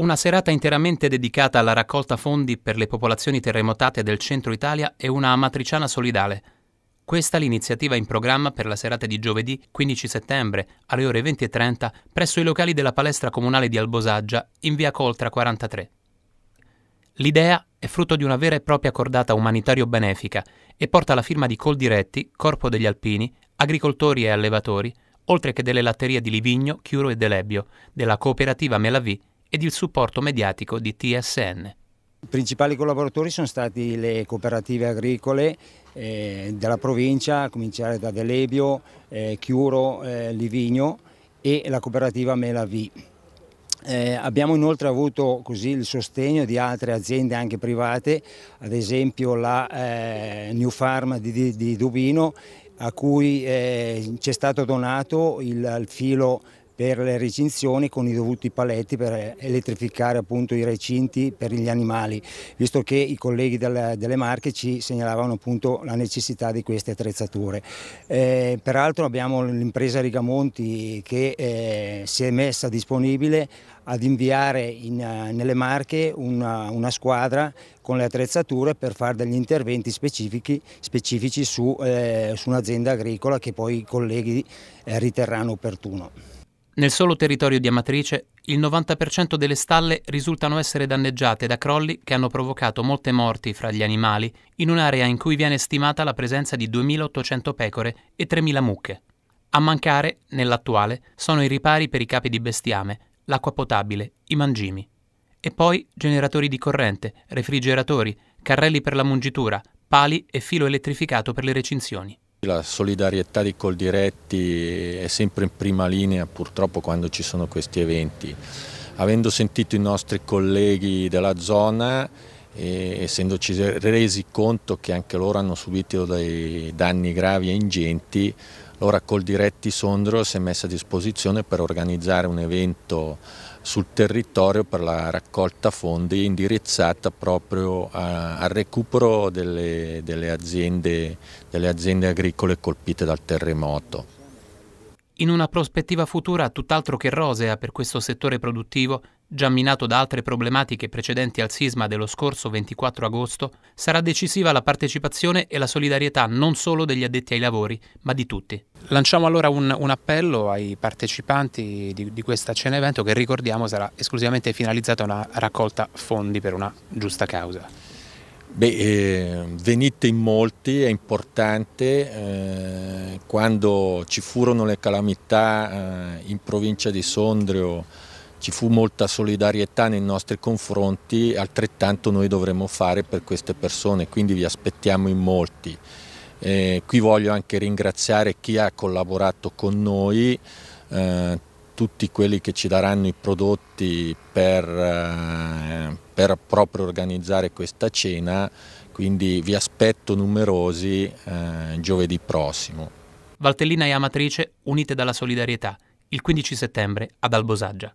Una serata interamente dedicata alla raccolta fondi per le popolazioni terremotate del centro Italia e una amatriciana solidale. Questa l'iniziativa in programma per la serata di giovedì 15 settembre alle ore 20.30 presso i locali della palestra comunale di Albosaggia in via Coltra 43. L'idea è frutto di una vera e propria cordata umanitario-benefica e porta la firma di Coldiretti, Corpo degli Alpini, agricoltori e allevatori, oltre che delle latterie di Livigno, Chiuro e Delebbio, della cooperativa Melavì ed il supporto mediatico di TSN. I principali collaboratori sono stati le cooperative agricole eh, della provincia, a cominciare da Delebio, eh, Chiuro, eh, Livigno e la cooperativa Mela V. Eh, abbiamo inoltre avuto così il sostegno di altre aziende anche private, ad esempio la eh, New Farm di, di, di Dubino a cui eh, ci è stato donato il, il filo per le recinzioni con i dovuti paletti per elettrificare appunto i recinti per gli animali, visto che i colleghi della, delle Marche ci segnalavano appunto la necessità di queste attrezzature. Eh, peraltro abbiamo l'impresa Rigamonti che eh, si è messa disponibile ad inviare in, eh, nelle Marche una, una, squadra con le attrezzature per fare degli interventi specifici, specifici su, eh, su un'azienda agricola che poi i colleghi eh, riterranno opportuno. Nel solo territorio di Amatrice, il 90% delle stalle risultano essere danneggiate da crolli che hanno provocato molte morti fra gli animali in un'area in cui viene stimata la presenza di 2.800 pecore e 3.000 mucche. A mancare, nell'attuale, sono i ripari per i capi di bestiame, l'acqua potabile, i mangimi. E poi generatori di corrente, refrigeratori, carrelli per la mungitura, pali e filo elettrificato per le recinzioni. La solidarietà di Coldiretti è sempre in prima linea purtroppo quando ci sono questi eventi. Avendo sentito i nostri colleghi della zona e essendoci resi conto che anche loro hanno subito dei danni gravi e ingenti, allora Coldiretti Sondro si è messa a disposizione per organizzare un evento sul territorio per la raccolta fondi indirizzata proprio a, al recupero delle, delle, aziende, delle aziende agricole colpite dal terremoto in una prospettiva futura tutt'altro che rosea per questo settore produttivo, già minato da altre problematiche precedenti al sisma dello scorso 24 agosto, sarà decisiva la partecipazione e la solidarietà non solo degli addetti ai lavori, ma di tutti. Lanciamo allora un, un appello ai partecipanti di, di questa cena evento che ricordiamo sarà esclusivamente finalizzata a una raccolta fondi per una giusta causa. Beh, eh, venite in molti è importante, eh, quando ci furono le calamità eh, in provincia di Sondrio ci fu molta solidarietà nei nostri confronti, altrettanto noi dovremmo fare per queste persone, quindi vi aspettiamo in molti. Eh, qui voglio anche ringraziare chi ha collaborato con noi, eh, tutti quelli che ci daranno i prodotti per, eh, per proprio organizzare questa cena, quindi vi aspetto numerosi eh, giovedì prossimo. Valtellina e Amatrice unite dalla solidarietà, il 15 settembre ad Albosaggia.